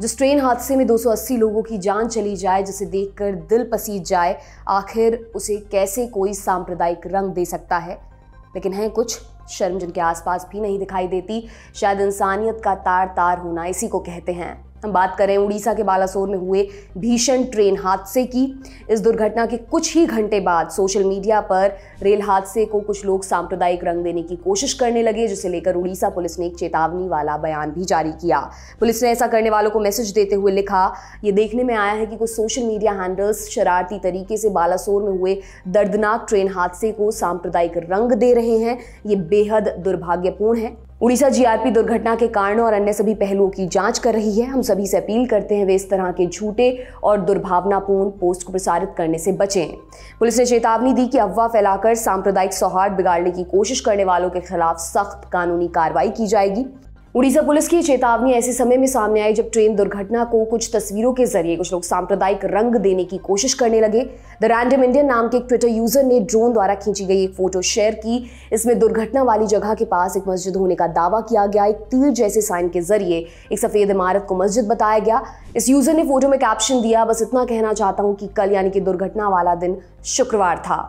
जिस ट्रेन हादसे में 280 लोगों की जान चली जाए जिसे देखकर दिल पसीज जाए आखिर उसे कैसे कोई सांप्रदायिक रंग दे सकता है लेकिन है कुछ शर्म जिनके आसपास भी नहीं दिखाई देती शायद इंसानियत का तार तार होना इसी को कहते हैं हम बात करें उड़ीसा के बालासोर में हुए भीषण ट्रेन हादसे की इस दुर्घटना के कुछ ही घंटे बाद सोशल मीडिया पर रेल हादसे को कुछ लोग सांप्रदायिक रंग देने की कोशिश करने लगे जिसे लेकर उड़ीसा पुलिस ने एक चेतावनी वाला बयान भी जारी किया पुलिस ने ऐसा करने वालों को मैसेज देते हुए लिखा ये देखने में आया है कि कुछ सोशल मीडिया हैंडल्स शरारती तरीके से बालासोर में हुए दर्दनाक ट्रेन हादसे को सांप्रदायिक रंग दे रहे हैं ये बेहद दुर्भाग्यपूर्ण है उड़ीसा जीआरपी दुर्घटना के कारणों और अन्य सभी पहलुओं की जांच कर रही है हम सभी से अपील करते हैं वे इस तरह के झूठे और दुर्भावनापूर्ण पोस्ट को प्रसारित करने से बचें पुलिस ने चेतावनी दी कि अफवाह फैलाकर सांप्रदायिक सौहार्द बिगाड़ने की कोशिश करने वालों के खिलाफ सख्त कानूनी कार्रवाई की जाएगी उड़ीसा पुलिस की चेतावनी ऐसे समय में सामने आई जब ट्रेन दुर्घटना को कुछ तस्वीरों के जरिए कुछ लोग सांप्रदायिक रंग देने की कोशिश करने लगे द रैंडम इंडियन नाम के एक ट्विटर यूजर ने ड्रोन द्वारा खींची गई एक फोटो शेयर की इसमें दुर्घटना वाली जगह के पास एक मस्जिद होने का दावा किया गया एक तीर जैसे साइन के जरिए एक सफेद इमारत को मस्जिद बताया गया इस यूजर ने फोटो में कैप्शन दिया बस इतना कहना चाहता हूँ कि कल यानी कि दुर्घटना वाला दिन शुक्रवार था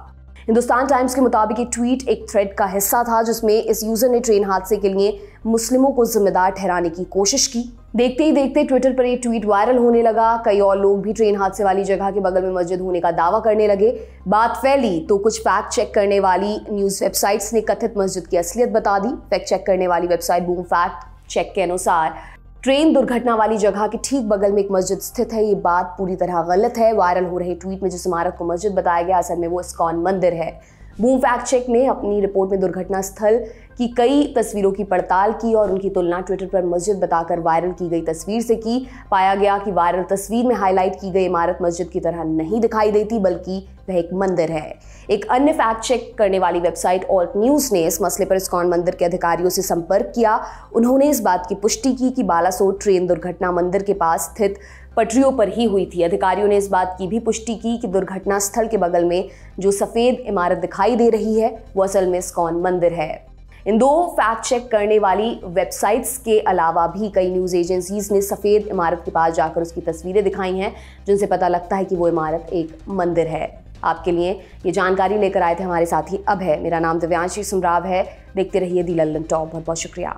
हिंदुस्तान टाइम्स के मुताबिक एक ट्वीट एक थ्रेड का हिस्सा था जिसमें इस यूज़र ने ट्रेन हादसे के लिए मुस्लिमों को जिम्मेदार ठहराने की कोशिश की देखते ही देखते ट्विटर पर ये ट्वीट वायरल होने लगा कई और लोग भी ट्रेन हादसे वाली जगह के बगल में मस्जिद होने का दावा करने लगे बात फैली तो कुछ फैक्ट चेक करने वाली न्यूज़ वेबसाइट्स ने कथित मस्जिद की असलियत बता दी फैक्ट चेक करने वाली वेबसाइट बूम फैक्ट चेक के अनुसार ट्रेन दुर्घटना वाली जगह के ठीक बगल में एक मस्जिद स्थित है ये बात पूरी तरह गलत है वायरल हो रहे ट्वीट में जिस इमारत को मस्जिद बताया गया असल में वो इस्कॉन मंदिर है बूम फैक्ट चेक ने अपनी रिपोर्ट में दुर्घटना स्थल की कई तस्वीरों की पड़ताल की और उनकी तुलना ट्विटर पर मस्जिद बताकर वायरल की गई तस्वीर से की पाया गया कि वायरल तस्वीर में हाईलाइट की गई इमारत मस्जिद की तरह नहीं दिखाई देती बल्कि वह एक मंदिर है एक अन्य फैक्ट चेक करने वाली वेबसाइट ऑल्ट न्यूज़ ने इस मसले पर स्कॉन मंदिर के अधिकारियों से संपर्क किया उन्होंने इस बात की पुष्टि की कि बालासोट ट्रेन दुर्घटना मंदिर के पास स्थित पटरियों पर ही हुई थी अधिकारियों ने इस बात की भी पुष्टि की कि दुर्घटना स्थल के बगल में जो सफ़ेद इमारत दिखाई दे रही है वो असल में स्कॉन मंदिर है इन दो फैक्ट चेक करने वाली वेबसाइट्स के अलावा भी कई न्यूज़ एजेंसीज ने सफ़ेद इमारत के पास जाकर उसकी तस्वीरें दिखाई हैं जिनसे पता लगता है कि वो इमारत एक मंदिर है आपके लिए ये जानकारी लेकर आए थे हमारे साथी अब है मेरा नाम दिव्यांशी सुमराव है देखते रहिए दी लल्लन टॉप बहुत बहुत शुक्रिया